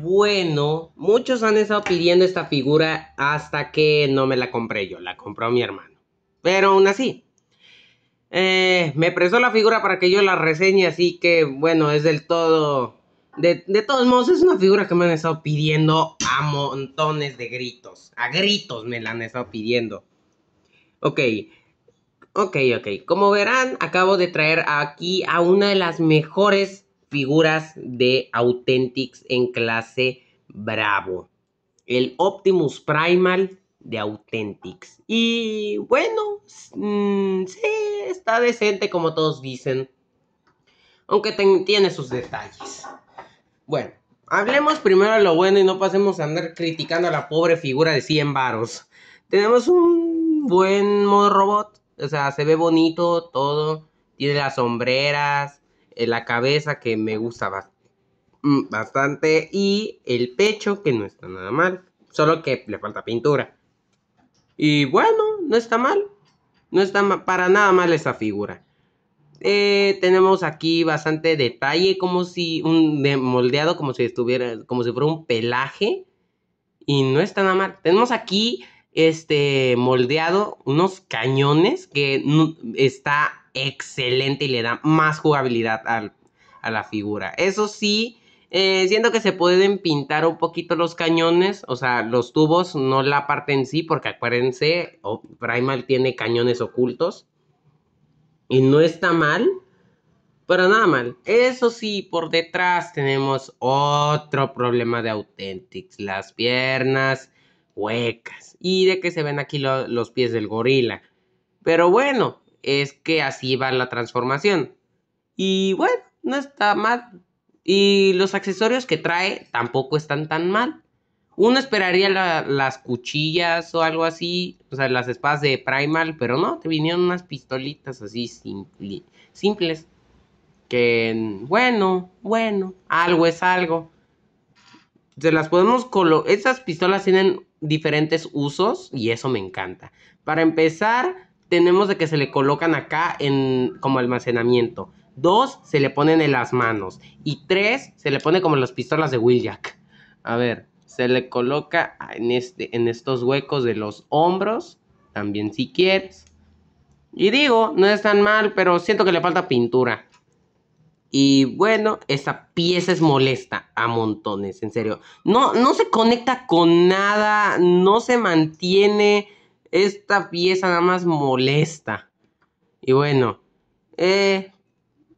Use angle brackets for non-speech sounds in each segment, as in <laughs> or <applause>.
Bueno, muchos han estado pidiendo esta figura hasta que no me la compré yo, la compró mi hermano. Pero aún así, eh, me prestó la figura para que yo la reseñe, así que bueno, es del todo... De, de todos modos, es una figura que me han estado pidiendo a montones de gritos. A gritos me la han estado pidiendo. Ok, ok, ok. Como verán, acabo de traer aquí a una de las mejores figuras de Authentics en clase Bravo. El Optimus Primal de Authentics. Y bueno, mm, sí, está decente como todos dicen. Aunque tiene sus detalles. Bueno, hablemos primero de lo bueno y no pasemos a andar criticando a la pobre figura de 100 varos. Tenemos un buen modo robot. O sea, se ve bonito todo. Tiene las sombreras la cabeza que me gusta mm, bastante y el pecho que no está nada mal, solo que le falta pintura. Y bueno, no está mal, no está para nada mal esa figura. Eh, tenemos aquí bastante detalle, como si un moldeado, como si estuviera, como si fuera un pelaje. Y no está nada mal. Tenemos aquí este moldeado unos cañones que está excelente y le da más jugabilidad a la figura. Eso sí, eh, siento que se pueden pintar un poquito los cañones, o sea, los tubos, no la parte en sí, porque acuérdense, Primal tiene cañones ocultos. Y no está mal, pero nada mal. Eso sí, por detrás tenemos otro problema de Authentics, las piernas huecas. Y de que se ven aquí los pies del gorila. Pero bueno, es que así va la transformación. Y bueno, no está mal. Y los accesorios que trae tampoco están tan mal. Uno esperaría las cuchillas o algo así, o sea, las espadas de Primal, pero no, te vinieron unas pistolitas así simples. Que, bueno, bueno, algo es algo. Se las podemos colocar. Estas pistolas tienen diferentes usos y eso me encanta. Para empezar, tenemos de que se le colocan acá en, como almacenamiento. Dos, se le ponen en las manos. Y tres, se le pone como las pistolas de Will Jack. A ver, se le coloca en, este, en estos huecos de los hombros. También si quieres. Y digo, no es tan mal, pero siento que le falta pintura. Y bueno, esta pieza es molesta a montones, en serio. No, no se conecta con nada, no se mantiene. Esta pieza nada más molesta. Y bueno, eh,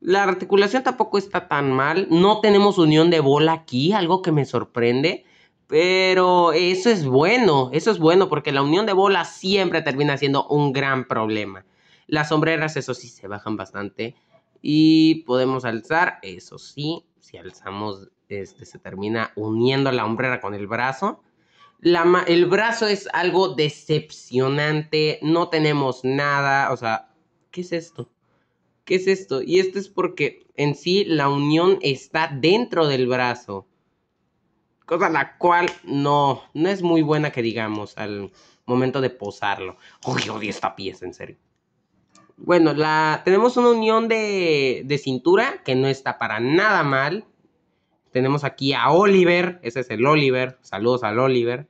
la articulación tampoco está tan mal. No tenemos unión de bola aquí, algo que me sorprende. Pero eso es bueno, eso es bueno porque la unión de bola siempre termina siendo un gran problema. Las sombreras, eso sí, se bajan bastante. Y podemos alzar, eso sí, si alzamos, este, se termina uniendo la sombrera con el brazo el brazo es algo decepcionante, no tenemos nada, o sea, ¿qué es esto? ¿Qué es esto? Y esto es porque en sí la unión está dentro del brazo. Cosa la cual no, no es muy buena que digamos al momento de posarlo. Uy, odio esta pieza, en serio. Bueno, la, tenemos una unión de, de cintura que no está para nada mal. Tenemos aquí a Oliver, ese es el Oliver, saludos al Oliver.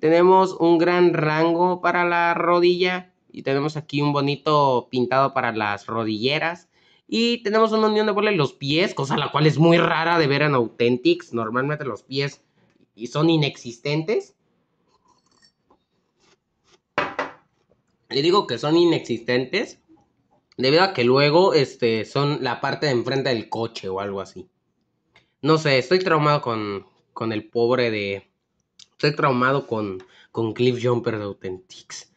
Tenemos un gran rango para la rodilla y tenemos aquí un bonito pintado para las rodilleras. Y tenemos una unión de bola en los pies, cosa la cual es muy rara de ver en Authentics. Normalmente los pies son inexistentes. Le digo que son inexistentes debido a que luego este, son la parte de enfrente del coche o algo así. No sé, estoy traumado con el pobre de, estoy traumado con, con Cliff Jumper de Authentics.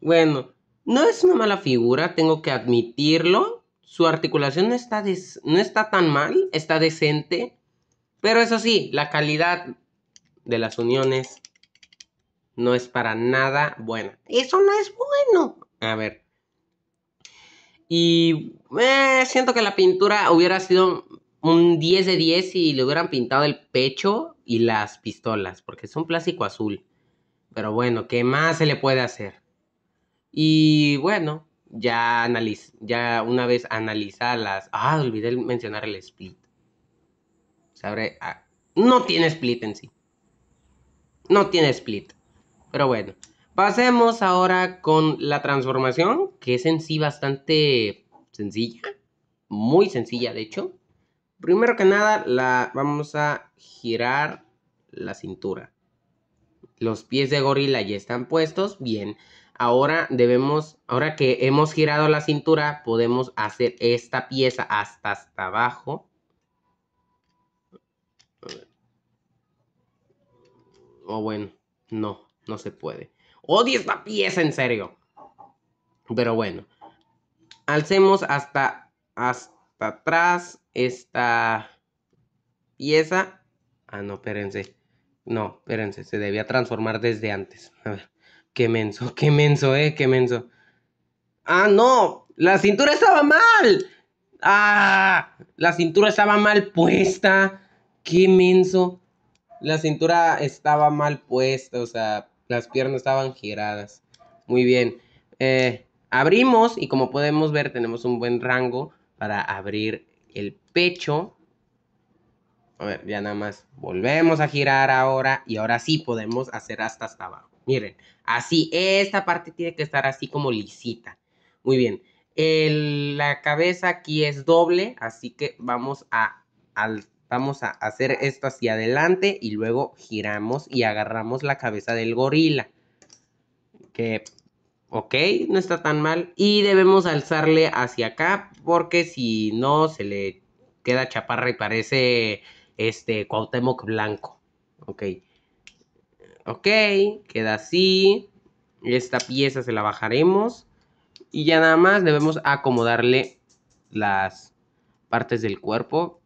Bueno, no es una mala figura, tengo que admitirlo. Su articulación no está, no está tan mal, está decente. Pero eso sí, la calidad de las uniones no es para nada buena. Eso no es bueno. A ver. Y eh, siento que la pintura hubiera sido un 10 de 10 si le hubieran pintado el pecho y las pistolas, porque es un plástico azul. Pero bueno, ¿qué más se le puede hacer? Y bueno, ya, analiz ya una vez analizadas... Ah, olvidé mencionar el split. Sabré... no tiene split en sí. No tiene split. Pero bueno, pasemos ahora con la transformación, que es en sí bastante sencilla. Muy sencilla, de hecho. Primero que nada, la, vamos a girar la cintura. Los pies de gorila ya están puestos. Bien. Ahora debemos, ahora que hemos girado la cintura, podemos hacer esta pieza hasta hasta abajo. O oh, bueno, no, no se puede. Odio esta pieza, en serio. Pero bueno. Alcemos hasta, hasta atrás esta pieza. Ah, no, espérense. No, espérense, se debía transformar desde antes. A ver, qué menso, qué menso, eh, qué menso. Ah, no, la cintura estaba mal. Ah, la cintura estaba mal puesta. Qué menso. La cintura estaba mal puesta, o sea, las piernas estaban giradas. Muy bien. Eh, abrimos y como podemos ver tenemos un buen rango para abrir el pecho. A ver, ya nada más volvemos a girar ahora y ahora sí podemos hacer hasta hasta abajo. Miren, así, esta parte tiene que estar así como lisita. Muy bien, la cabeza aquí es doble, así que vamos a, vamos a hacer esto hacia adelante y luego giramos y agarramos la cabeza del gorila. Que ok, no está tan mal. Y debemos alzarle hacia acá, porque si no, se le queda chaparra y parece este Cuauhtémoc blanco. Ok. Ok, queda así. Esta pieza se la bajaremos. Y ya nada más debemos acomodarle las partes del cuerpo.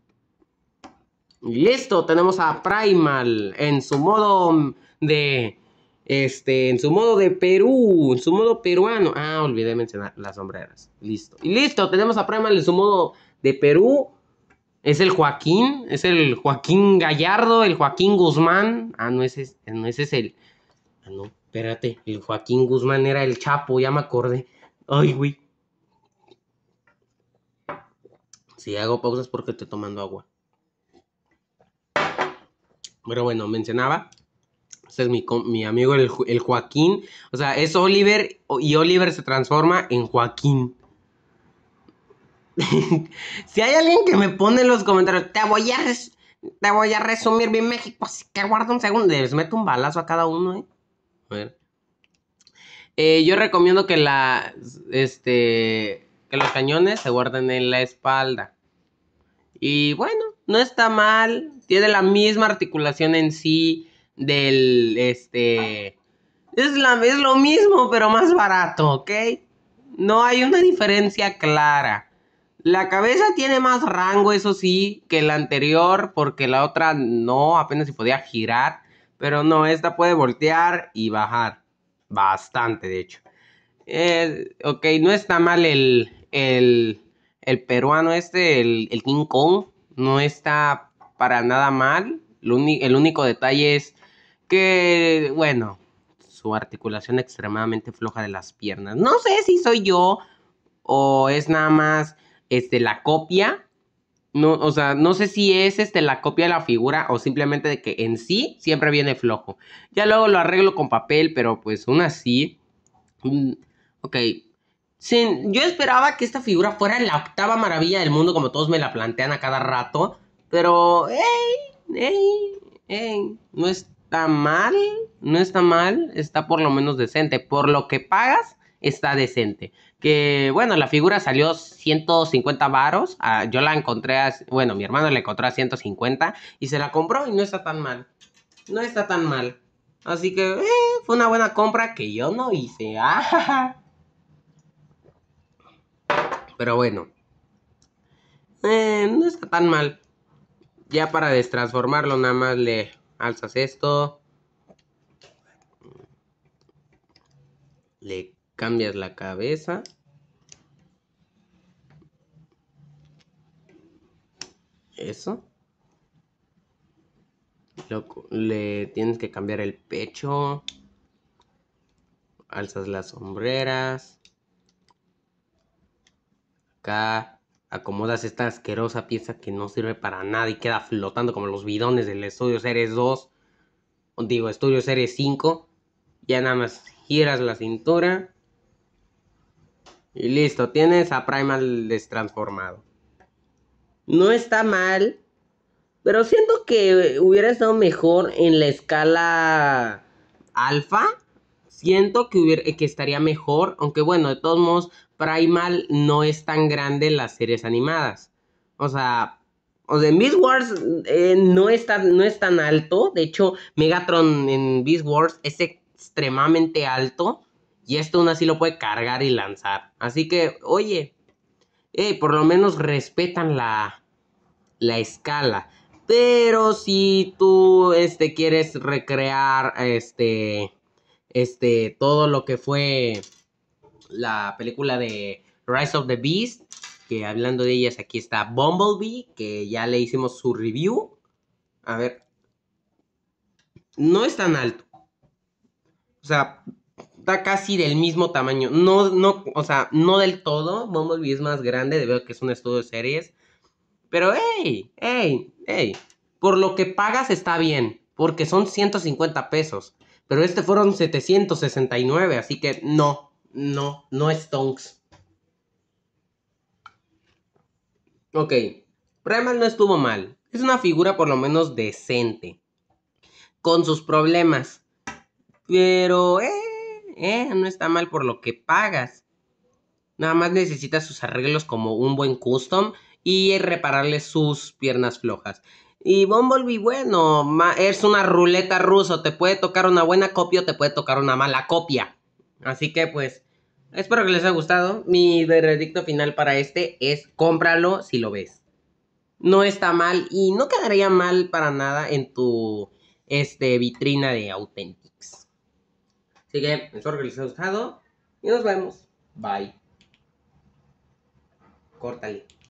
Listo, tenemos a Primal en su modo de este, en su modo de Perú, en su modo peruano. Ah, olvidé mencionar las sombreras. Listo. Y listo, tenemos a Primal en su modo de Perú. Es el Joaquín, es el Joaquín Gallardo, el Joaquín Guzmán. Ah, no, ese, no, ese es el. Ah, no, espérate, el Joaquín Guzmán era el Chapo, ya me acordé. Ay, güey. Si hago pausas porque estoy tomando agua. Pero bueno, mencionaba ese es mi, amigo el, Joaquín. O sea, es Oliver y Oliver se transforma en Joaquín. <laughs> si hay alguien que me pone en los comentarios, te voy a, te voy a resumir bien México, así que aguarda un segundo. Les meto un balazo a cada uno, ¿eh? A ver. Eh, yo recomiendo que la, este, que los cañones se guarden en la espalda. Y bueno, no está mal. Tiene la misma articulación en sí del, este, es, la, lo mismo, pero más barato, ¿ok? No hay una diferencia clara. La cabeza tiene más rango, eso sí, que la anterior, porque la otra no, apenas se podía girar. Pero no, esta puede voltear y bajar. Bastante, de hecho. Eh, ok, no está mal el, el, peruano este, el, King Kong. No está para nada mal. el único detalle es bueno, su articulación extremadamente floja de las piernas. No sé si soy yo o es nada más este, la copia. No, o sea, no sé si es este, la copia de la figura o simplemente de que en sí siempre viene flojo. Ya luego lo arreglo con papel, pero pues aún así. Mm, ok. Sin, yo esperaba que esta figura fuera la octava maravilla del mundo, como todos me la plantean a cada rato. Pero, No es mal, no está mal, está por lo menos decente. Por lo que pagas, está decente. Que bueno, la figura salió 150 varos. Ah, yo la encontré, bueno, mi hermano le encontró a 150 y se la compró y no está tan mal. No está tan mal. Así que eh, fue una buena compra que yo no hice. <laughs> Ah, pero bueno. Eh, no está tan mal. Ya para destransformarlo nada más le alzas esto, le cambias la cabeza. Eso. Lo, le tienes que cambiar el pecho. Alzas las sombreras. Acá acomodas esta asquerosa pieza que no sirve para nada y queda flotando como los bidones del Estudio Series 2, digo Estudio Series 5, ya nada más giras la cintura y listo, tienes a Primal destransformado. No está mal, pero siento que hubiera estado mejor en la escala alfa siento que, que estaría mejor, aunque bueno, de todos modos Primal no es tan grande en las series animadas. O sea, o en Beast Wars eh, no, es tan, no es tan alto. De hecho, Megatron en Beast Wars es extremadamente alto. Y esto aún así lo puede cargar y lanzar. Así que, oye, eh, por lo menos respetan la, la escala. Pero si tú este, quieres recrear este, este, todo lo que fue la película de Rise of the Beast, que hablando de ellas aquí está Bumblebee, que ya le hicimos su review. A ver, no es tan alto. O sea, está casi del mismo tamaño. No, no, o sea, no del todo. Bumblebee es más grande, debido a que es un estudio de series. Pero, hey, hey, hey. Por lo que pagas está bien, porque son 150 pesos. Pero este fueron 769, así que no. No, no es Tonks. Ok, Primal no estuvo mal. Es una figura por lo menos decente. Con sus problemas. Pero, eh, eh, no está mal por lo que pagas. Nada más necesitas sus arreglos como un buen custom y repararle sus piernas flojas. Y Bumblebee, bueno, es una ruleta rusa. Te puede tocar una buena copia o te puede tocar una mala copia. Así que pues, espero que les haya gustado. Mi veredicto final para este es cómpralo si lo ves. No está mal y no quedaría mal para nada en tu este, vitrina de Authentics. Así que espero que les haya gustado y nos vemos. Bye. Córtale.